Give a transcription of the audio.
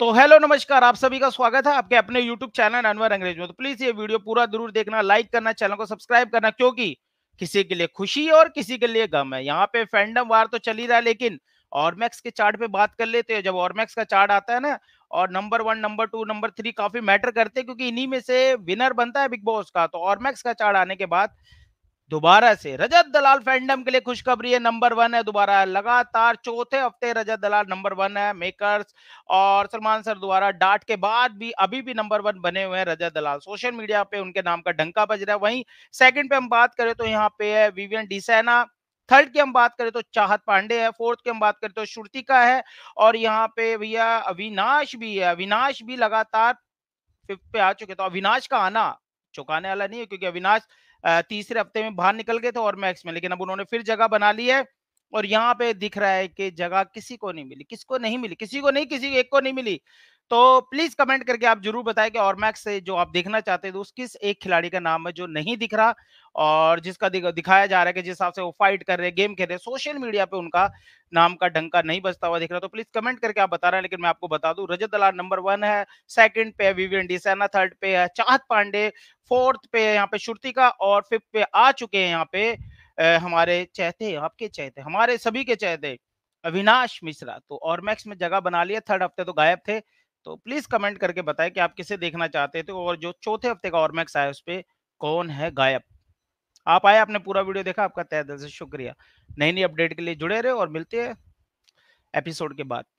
तो हेलो नमस्कार आप सभी का स्वागत है आपके अपने यूट्यूब चैनल अनवर अंग्रेज में तो प्लीज ये वीडियो पूरा जरूर देखना लाइक करना चैनल को सब्सक्राइब करना क्योंकि किसी के लिए खुशी और किसी के लिए गम है यहाँ पे फैंडम वार तो चल ही रहा है लेकिन ऑरमैक्स के चार्ट पे बात कर लेते हैं जब ऑरमैक्स का चार्ट आता है ना और number one number two number three काफी मैटर करते हैं क्योंकि इन्हीं में से विनर बनता है बिग बॉस का तो ऑरमैक्स का चार्ट आने के बाद दोबारा से रजत दलाल फैंडम के लिए खुशखबरी है नंबर वन है दोबारा लगातार चौथे हफ्ते रजत दलाल नंबर वन है मेकर्स और सलमान सर द्वारा डाट के बाद भी अभी भी नंबर वन बने हुए हैं रजत दलाल सोशल मीडिया पे उनके नाम का डंका बज रहा है वहीं सेकंड पे हम बात करें तो यहाँ पे है विवियन डिसना थर्ड की हम बात करें तो चाहत पांडे है फोर्थ की हम बात करें तो श्रुतिका है और यहाँ पे भैया अविनाश भी है अविनाश भी लगातार फिफ्थ पे आ चुके तो अविनाश का आना चौंकाने वाला नहीं है क्योंकि अविनाश तीसरे हफ्ते में बाहर निकल गए थे और मैक्स में लेकिन अब उन्होंने फिर जगह बना ली है और यहाँ पे दिख रहा है कि जगह किसी को नहीं मिली किसको नहीं मिली किसी को नहीं किसी एक को नहीं मिली तो प्लीज कमेंट करके आप जरूर बताएं कि और मैक्स से जो आप देखना चाहते थे तो उस किस एक खिलाड़ी का नाम है जो नहीं दिख रहा और जिसका दिखाया जा रहा है कि जिस हिसाब से वो फाइट कर रहे हैं गेम खेल रहे हैं सोशल मीडिया पे उनका नाम का डंका नहीं बचता हुआ दिख रहा तो प्लीज कमेंट करके आप बता रहे हैं लेकिन मैं आपको बता दूं रजत दलाल नंबर वन है सेकंड पे है विवियन सैना थर्ड पे है चाहत पांडे फोर्थ पे है यहाँ पे श्रुतिका और फिफ्थ पे आ चुके हैं यहाँ पे हमारे चहते आपके चहते हमारे सभी के चहते अविनाश मिश्रा तो और मैक्स में जगह बना लिया थर्ड हफ्ते तो गायब थे तो प्लीज कमेंट करके बताएं कि आप किसे देखना चाहते थे और जो चौथे हफ्ते का और मैक्स आया उस पर कौन है गायब आप आए आपने पूरा वीडियो देखा आपका तय दिल से शुक्रिया नई नई अपडेट के लिए जुड़े रहे और मिलते हैं एपिसोड के बाद